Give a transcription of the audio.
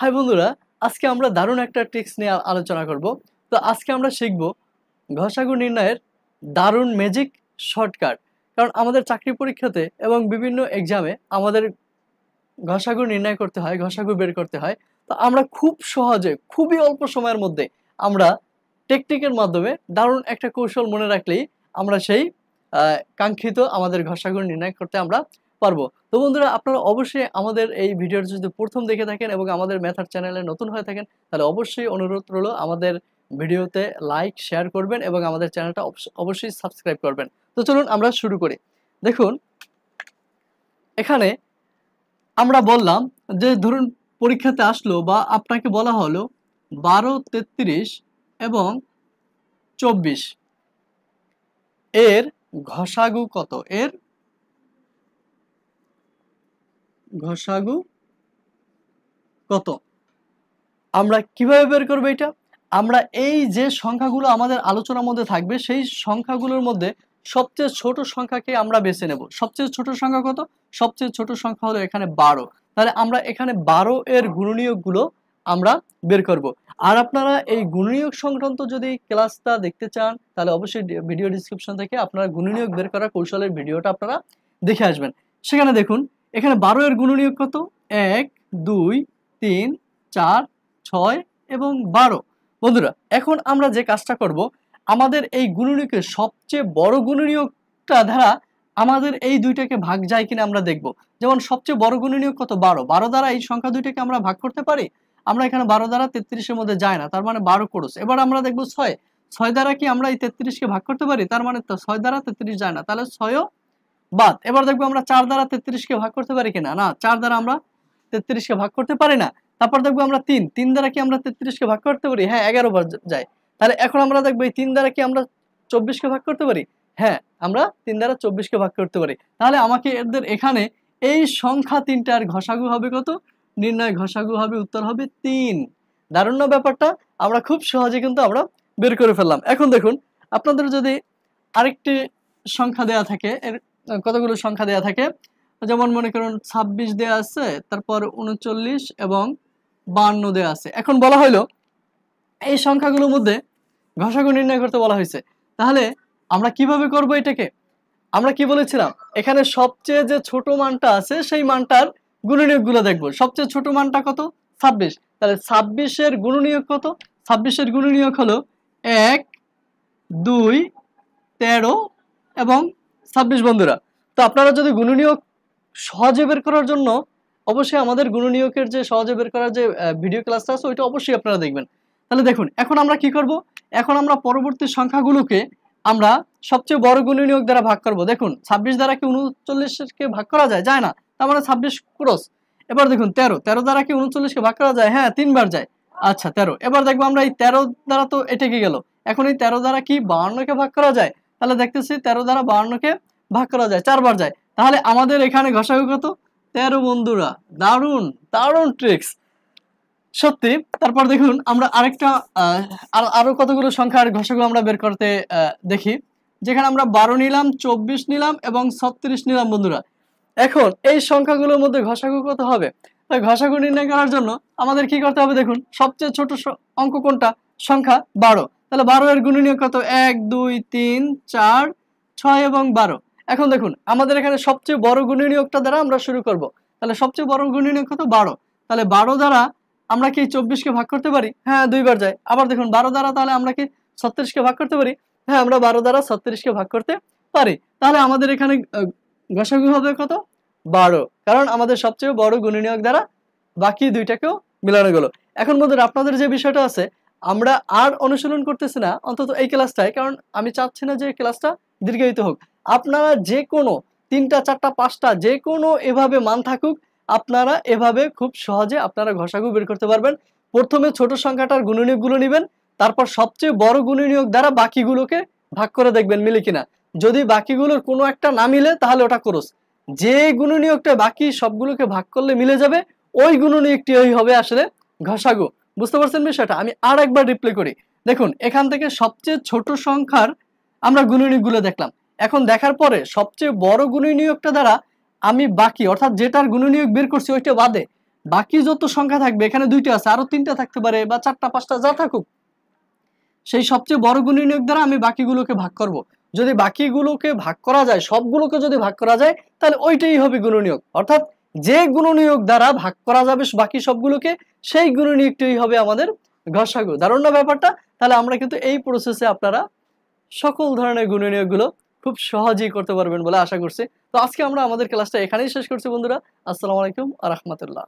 High বন্ধুরা আজকে আমরা দারুণ একটা টিক্স নিয়ে আলোচনা করব তো আজকে আমরা শিখব ঘষাগু নির্ণয়ের দারুণ ম্যাজিক শর্টকাট কারণ আমাদের চাকরি পরীক্ষাতে এবং বিভিন্ন এক্সামে আমাদের ঘষাগু নির্ণয় করতে হয় ঘষাগু বের করতে হয় তো আমরা খুব সহজে খুবই অল্প সময়ের মধ্যে আমরা টেকটিকের মাধ্যমে দারুণ একটা কৌশল মনে রাখলেই আমরা সেই কাঙ্ক্ষিত আমাদের ঘষাগুণ নির্ণয় করতে আমরা পারবো তো বন্ধুরা আপনারা অবশ্যই আমাদের এই ভিডিওর যদি প্রথম দেখে থাকেন এবং আমাদের ম্যাথার চ্যানেলে নতুন হয়ে থাকেন তাহলে অবশ্যই অনুরোধ রইল আমাদের ভিডিওতে লাইক শেয়ার করবেন এবং আমাদের চ্যানেলটা অবশ্যই সাবস্ক্রাইব করবেন তো চলুন আমরা শুরু করি দেখুন এখানে আমরা বললাম যে ধরুন পরীক্ষাতে আসলো বা আপনাকে বলা হলো বারো তেত্রিশ এবং চব্বিশ এর ঘষাগু কত এর ঘষাগু কত আমরা কিভাবে বের করব এটা আমরা এই যে সংখ্যাগুলো আমাদের আলোচনার মধ্যে থাকবে সেই সংখ্যাগুলোর মধ্যে সবচেয়ে ছোট সংখ্যাকে আমরা বেছে নেব সবচেয়ে ছোট সংখ্যা কত সবচেয়ে ছোট সংখ্যা হলো এখানে বারো তাহলে আমরা এখানে বারো এর গুণনীয়কগুলো আমরা বের করব। আর আপনারা এই গুণনীয়ক সংক্রান্ত যদি ক্লাসটা দেখতে চান তাহলে অবশ্যই ভিডিও ডিসক্রিপশন থেকে আপনারা গুণনীয়ক বের করার কৌশলের ভিডিওটা আপনারা দেখে আসবেন সেখানে দেখুন এখানে বারো এর নিয়োগ কত এক দুই তিন চার ছয় এবং বারো বন্ধুরা এখন আমরা যে কাজটা করব আমাদের এই গুণনীয়কের সবচেয়ে বড় গুণনীয়কটা দ্বারা আমাদের এই দুইটাকে ভাগ যায় কিনা আমরা দেখব যেমন সবচেয়ে বড় গুণনীয়ক কত বারো বারো দ্বারা এই সংখ্যা দুইটাকে আমরা ভাগ করতে পারি আমরা এখানে বারো দ্বারা তেত্রিশের মধ্যে যায় না তার মানে বারো করস এবার আমরা দেখব ছয় ছয় দ্বারা কি আমরা এই তেত্রিশকে ভাগ করতে পারি তার মানে ছয় দ্বারা তেত্রিশ যায় না তাহলে ছয়ও বাদ এবার দেখবো আমরা চার দ্বারা তেত্রিশকে ভাগ করতে পারি কিনা না চার দ্বারা আমরা তেত্রিশকে ভাগ করতে পারি না তারপর দেখবো আমরা তিন তিন দ্বারা কি আমরা তেত্রিশকে ভাগ করতে পারি হ্যাঁ এগারো বার যায় তাহলে এখন আমরা দেখবো এই তিন দ্বারা কি আমরা চব্বিশকে ভাগ করতে পারি হ্যাঁ আমরা তিন দ্বারা চব্বিশকে ভাগ করতে পারি তাহলে আমাকে এদের এখানে এই সংখ্যা তিনটার ঘষাগু হবে কত নির্ণয় ঘষাগু হবে উত্তর হবে তিন দারুণ্য ব্যাপারটা আমরা খুব সহজে কিন্তু আমরা বের করে ফেললাম এখন দেখুন আপনাদের যদি আরেকটি সংখ্যা দেয়া থাকে এর কতগুলো সংখ্যা দেয়া থাকে যেমন মনে করুন ছাব্বিশ দেয়া আছে তারপর উনচল্লিশ এবং বান্ন দেয়া আছে এখন বলা হইলো এই সংখ্যাগুলোর মধ্যে ঘষাগু নির্ণয় করতে বলা হয়েছে তাহলে আমরা কিভাবে করব এটাকে আমরা কি বলেছিলাম এখানে সবচেয়ে যে ছোট মানটা আছে সেই মানটার গুণনীয়কগুলো দেখব সবচেয়ে ছোট মানটা কত ছাব্বিশ তাহলে ছাব্বিশের গুণনীয়ক কত ছাব্বিশের গুণনীয়ক হলো এক দুই তেরো এবং ছাব্বিশ বন্ধুরা তো আপনারা যদি গুণনীয়ক সহজে বের করার জন্য অবশ্যই আমাদের গুণনীয়কের যে সহজে বের করার যে ভিডিও ক্লাসটা আছে ওইটা অবশ্যই আপনারা দেখবেন তাহলে দেখুন এখন আমরা কি করব এখন আমরা পরবর্তী সংখ্যাগুলোকে আমরা সবচেয়ে বড় গুণনীয়ক দ্বারা ভাগ করব দেখুন ছাব্বিশ দ্বারা কি উনচল্লিশকে ভাগ করা যায় যায় না তার মানে ছাব্বিশ ক্রস এবার দেখুন তেরো তেরো দ্বারা কি উনচল্লিশকে ভাগ করা যায় হ্যাঁ তিনবার যায় আচ্ছা তেরো এবার দেখবো আমরা এই তেরো দ্বারা তো এটেকে গেল এখন এই তেরো দ্বারা কি বাউন্নকে ভাগ করা যায় তাহলে দেখতেছি তেরো দ্বারা বাহান্নকে ভাগ করা যায় চারবার যায় তাহলে আমাদের এখানে ঘষাঘু কত তেরো বন্ধুরা দারুণ দারুণ ট্রিক্স সত্যি তারপর দেখুন আমরা আরেকটা আরো কতগুলো সংখ্যার ঘষাঘু আমরা বের করতে দেখি যেখানে আমরা বারো নিলাম চব্বিশ নিলাম এবং ছত্রিশ নিলাম বন্ধুরা এখন এই সংখ্যাগুলোর মধ্যে ঘষাঘু কত হবে তাই ঘষাঘু নির্ণয় করার জন্য আমাদের কি করতে হবে দেখুন সবচেয়ে ছোট অঙ্ক কোনটা সংখ্যা বারো তাহলে বারো এর গুণনীয় কত এক দুই তিন চার ছয় এবং বারো এখন দেখুন আমাদের এখানে সবচেয়ে বড় গুণনীয়কটা দ্বারা আমরা শুরু করব তাহলে সবচেয়ে বড় গুণনীয়ক কত বারো তাহলে বারো দ্বারা আমরা কি চব্বিশকে ভাগ করতে পারি হ্যাঁ দুইবার যায় আবার দেখুন বারো দ্বারা তাহলে আমরা কি ছত্রিশকে ভাগ করতে পারি হ্যাঁ আমরা বারো দ্বারা ছত্রিশকে ভাগ করতে পারি তাহলে আমাদের এখানে গসাগু হবে কত বারো কারণ আমাদের সবচেয়ে বড় গুণনীয়ক দ্বারা বাকি দুইটাকেও মিলানো গেল এখন বন্ধুরা আপনাদের যে বিষয়টা আছে আমরা আর অনুশীলন করতেছি না অন্তত এই ক্লাসটায় কারণ আমি চাচ্ছি না যে ক্লাসটা দীর্ঘায়িত হোক আপনারা যে কোনো তিনটা চারটা পাঁচটা যে কোনো এভাবে মান থাকুক আপনারা এভাবে খুব সহজে আপনারা ঘষাঘু বের করতে পারবেন প্রথমে ছোট সংখ্যাটার গুণনীয়কগুলো নেবেন তারপর সবচেয়ে বড় গুণনীয়ক দ্বারা বাকিগুলোকে ভাগ করে দেখবেন মিলে কিনা যদি বাকিগুলোর কোনো একটা না মিলে তাহলে ওটা করোস যে গুণনীয়কটা বাকি সবগুলোকে ভাগ করলে মিলে যাবে ওই গুণনীয়কটি ওই হবে আসলে ঘষাগু বুঝতে পারছেন বিষয়টা আমি আর একবার রিপ্লে করি দেখুন এখান থেকে সবচেয়ে ছোট সংখ্যার আমরা গুণনীয়কগুলো দেখলাম এখন দেখার পরে সবচেয়ে বড় গুণনীয়কটা দ্বারা আমি বাকি অর্থাৎ যেটার গুণনীয়ক বের করছি ওইটা বাদে বাকি যত সংখ্যা থাকবে এখানে দুইটা আছে আরও তিনটা থাকতে পারে বা চারটা পাঁচটা যা থাকুক সেই সবচেয়ে বড় গুণনীয়ক দ্বারা আমি বাকিগুলোকে ভাগ করব। যদি বাকিগুলোকে ভাগ করা যায় সবগুলোকে যদি ভাগ করা যায় তাহলে ওইটাই হবে গুণনীয়ক অর্থাৎ যে গুণনিয়োগ দ্বারা ভাগ করা যাবে বাকি সবগুলোকে সেই গুণনীয়োগটাই হবে আমাদের ঘষাগু দারুণ না ব্যাপারটা তাহলে আমরা কিন্তু এই প্রসেসে আপনারা সকল ধরনের গুণনিয়োগগুলো খুব সহজেই করতে পারবেন বলে আশা করছি তো আজকে আমরা আমাদের ক্লাসটা এখানেই শেষ করছি বন্ধুরা আসসালামু আলাইকুম আ রহমতুল্লাহ